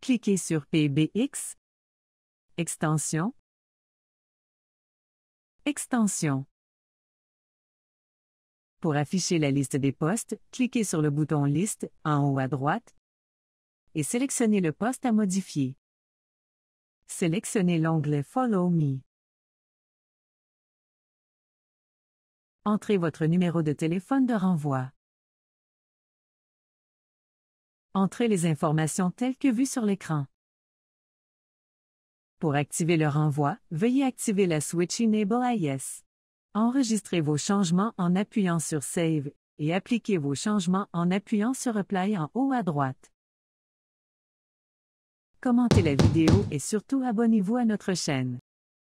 Cliquez sur PBX, Extension, Extension. Pour afficher la liste des postes, cliquez sur le bouton Liste en haut à droite et sélectionnez le poste à modifier. Sélectionnez l'onglet Follow Me. Entrez votre numéro de téléphone de renvoi. Entrez les informations telles que vues sur l'écran. Pour activer le renvoi, veuillez activer la switch Enable IS. Enregistrez vos changements en appuyant sur Save et appliquez vos changements en appuyant sur Apply en haut à droite. Commentez la vidéo et surtout abonnez-vous à notre chaîne.